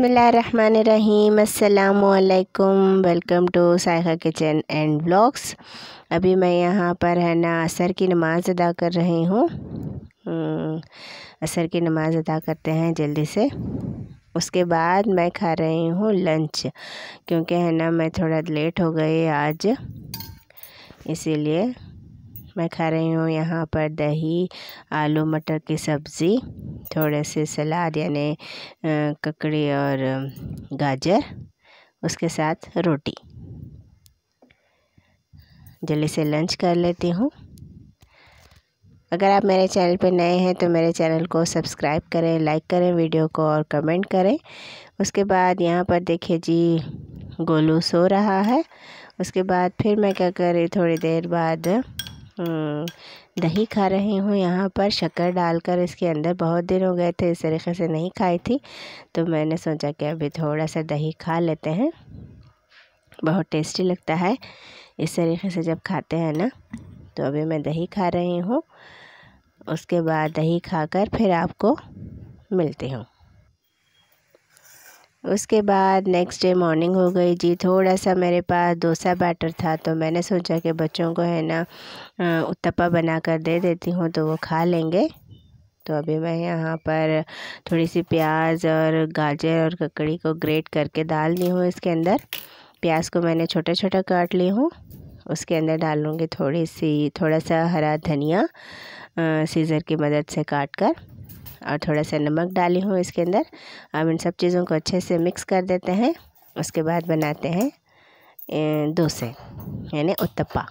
बसमीम अल्लाम welcome to Saika kitchen and blogs अभी मैं यहाँ पर है ना असर की नमाज़ अदा कर रही हूँ हम्म, असर की नमाज़ अदा करते हैं जल्दी से उसके बाद मैं खा रही हूँ लंच क्योंकि है ना मैं थोड़ा लेट हो गई आज इसीलिए मैं खा रही हूँ यहाँ पर दही आलू मटर की सब्ज़ी थोड़े से सलाद यानी ककड़ी और गाजर उसके साथ रोटी जल्दी से लंच कर लेती हूँ अगर आप मेरे चैनल पर नए हैं तो मेरे चैनल को सब्सक्राइब करें लाइक करें वीडियो को और कमेंट करें उसके बाद यहाँ पर देखिए जी गोलू सो रहा है उसके बाद फिर मैं क्या करी थोड़ी देर बाद हम्म, दही खा रही हूँ यहाँ पर शक्कर डालकर इसके अंदर बहुत दिन हो गए थे इस तरीके से नहीं खाई थी तो मैंने सोचा कि अभी थोड़ा सा दही खा लेते हैं बहुत टेस्टी लगता है इस तरीके से जब खाते हैं ना तो अभी मैं दही खा रही हूँ उसके बाद दही खाकर फिर आपको मिलती हूँ उसके बाद नेक्स्ट डे मॉर्निंग हो गई जी थोड़ा सा मेरे पास डोसा बैटर था तो मैंने सोचा कि बच्चों को है ना उत्तपा बना कर दे देती हूँ तो वो खा लेंगे तो अभी मैं यहाँ पर थोड़ी सी प्याज और गाजर और ककड़ी को ग्रेट करके डाल दी हूँ इसके अंदर प्याज को मैंने छोटा छोटा काट ली हूँ उसके अंदर डालूँगी थोड़ी सी थोड़ा सा हरा धनिया सीज़र की मदद से काट कर और थोड़ा सा नमक डाली हूँ इसके अंदर अब इन सब चीज़ों को अच्छे से मिक्स कर देते हैं उसके बाद बनाते हैं डोसे यानी उत्तपा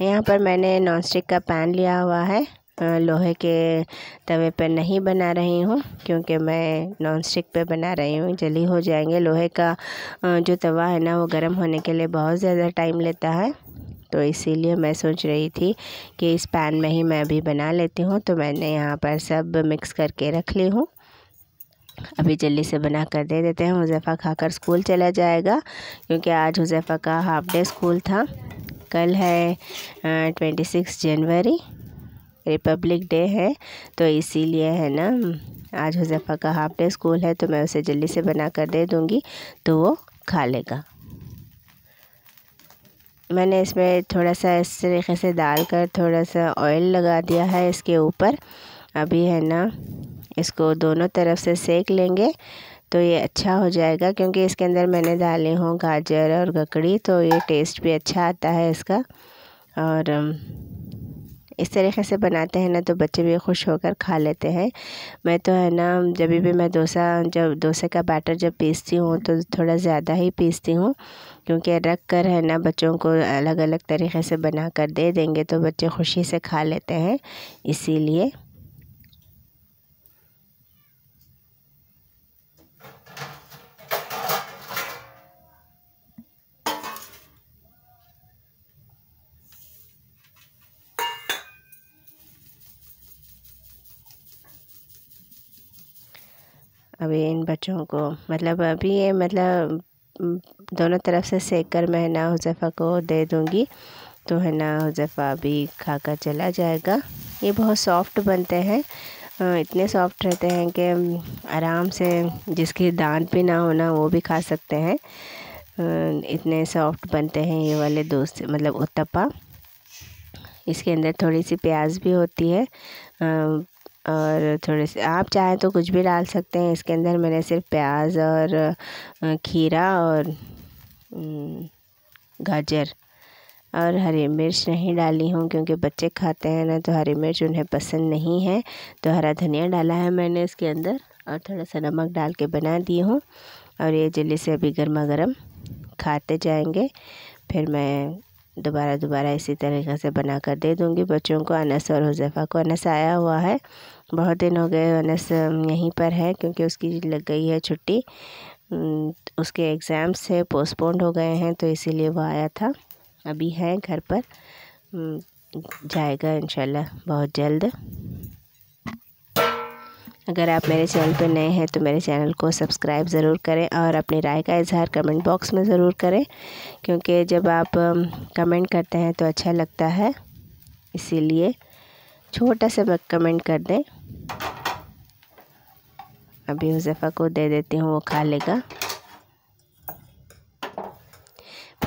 यहाँ पर मैंने नॉन स्टिक का पैन लिया हुआ है लोहे के तवे पर नहीं बना रही हूँ क्योंकि मैं नॉन स्टिक पे बना रही हूँ जली हो जाएंगे लोहे का जो तवा है ना वो गर्म होने के लिए बहुत ज़्यादा टाइम लेता है तो इसीलिए मैं सोच रही थी कि इस पैन में ही मैं भी बना लेती हूँ तो मैंने यहाँ पर सब मिक्स करके रख ली हूँ अभी जल्दी से बना कर दे देते हैं हुजैफ़ा खाकर स्कूल चला जाएगा क्योंकि आज हुजैफ़ा का हाफ डे स्कूल था कल है ट्वेंटी सिक्स जनवरी रिपब्लिक डे है तो इसीलिए है ना आज हुजैफ़ा का हाफ डे स्कूल है तो मैं उसे जल्दी से बना कर दे दूँगी तो वो खा लेगा मैंने इसमें थोड़ा सा इस तरीके से डाल कर थोड़ा सा ऑयल लगा दिया है इसके ऊपर अभी है ना इसको दोनों तरफ से सेक लेंगे तो ये अच्छा हो जाएगा क्योंकि इसके अंदर मैंने डाले हों गाजर और ककड़ी तो ये टेस्ट भी अच्छा आता है इसका और इस तरीके से बनाते हैं ना तो बच्चे भी खुश होकर खा लेते हैं मैं तो है ना जब भी मैं डोसा जब डोसे का बैटर जब पीसती हूँ तो थोड़ा ज़्यादा ही पीसती हूँ क्योंकि रख कर है ना बच्चों को अलग अलग तरीके से बना कर दे देंगे तो बच्चे खुशी से खा लेते हैं इसीलिए अभी इन बच्चों को मतलब अभी ये मतलब दोनों तरफ से सेक कर मैं ना हुजैफ़ा को दे दूँगी तो है ना हुजैफ़ा अभी खा कर चला जाएगा ये बहुत सॉफ्ट बनते हैं इतने सॉफ्ट रहते हैं कि आराम से जिसके दांत भी ना होना वो भी खा सकते हैं इतने सॉफ्ट बनते हैं ये वाले दोस्त मतलब उत्तपा इसके अंदर थोड़ी सी प्याज भी होती है और थोड़े से आप चाहें तो कुछ भी डाल सकते हैं इसके अंदर मैंने सिर्फ प्याज और खीरा और गाजर और हरी मिर्च नहीं डाली हूँ क्योंकि बच्चे खाते हैं ना तो हरी मिर्च उन्हें पसंद नहीं है तो हरा धनिया डाला है मैंने इसके अंदर और थोड़ा सा नमक डाल के बना दी हूँ और ये जल्दी से अभी गर्मा गर्म खाते जाएंगे फिर मैं दोबारा दोबारा इसी तरीके से बना कर दे दूँगी बच्चों को अनस और हुजैफ़ा को अनस आया हुआ है बहुत दिन हो गए अनस यहीं पर है क्योंकि उसकी लग गई है छुट्टी उसके एग्ज़ाम्स से पोस्टपोन्ड हो गए हैं तो इसीलिए वो आया था अभी है घर पर जाएगा इंशाल्लाह बहुत जल्द अगर आप मेरे चैनल पर नए हैं तो मेरे चैनल को सब्सक्राइब ज़रूर करें और अपनी राय का इजहार कमेंट बॉक्स में ज़रूर करें क्योंकि जब आप कमेंट करते हैं तो अच्छा लगता है इसीलिए छोटा सा कमेंट कर दें अभी हुजैफ़ा को दे देती हूँ वो खा लेगा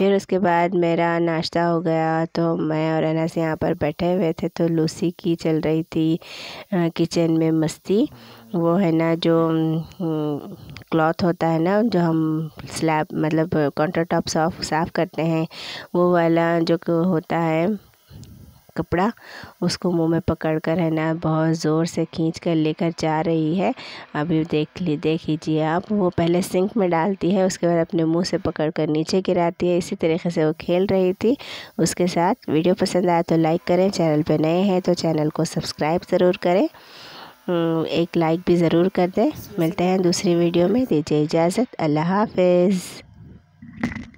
फिर उसके बाद मेरा नाश्ता हो गया तो मैं और अनस यहाँ पर बैठे हुए थे तो लूसी की चल रही थी किचन में मस्ती वो है ना जो क्लॉथ होता है ना जो हम स्लैब मतलब काउंटर टॉप साफ साफ़ करते हैं वो वाला जो होता है कपड़ा उसको मुंह में पकड़ कर है ना बहुत ज़ोर से खींच कर लेकर जा रही है अभी देख ली देख लीजिए आप वो पहले सिंक में डालती है उसके बाद अपने मुंह से पकड़ कर नीचे गिराती है इसी तरीके से वो खेल रही थी उसके साथ वीडियो पसंद आया तो लाइक करें चैनल पर नए हैं तो चैनल को सब्सक्राइब ज़रूर करें हम्म, एक लाइक भी ज़रूर कर दें मिलते हैं दूसरी वीडियो में दीजिए इजाज़त अल्लाह हाफ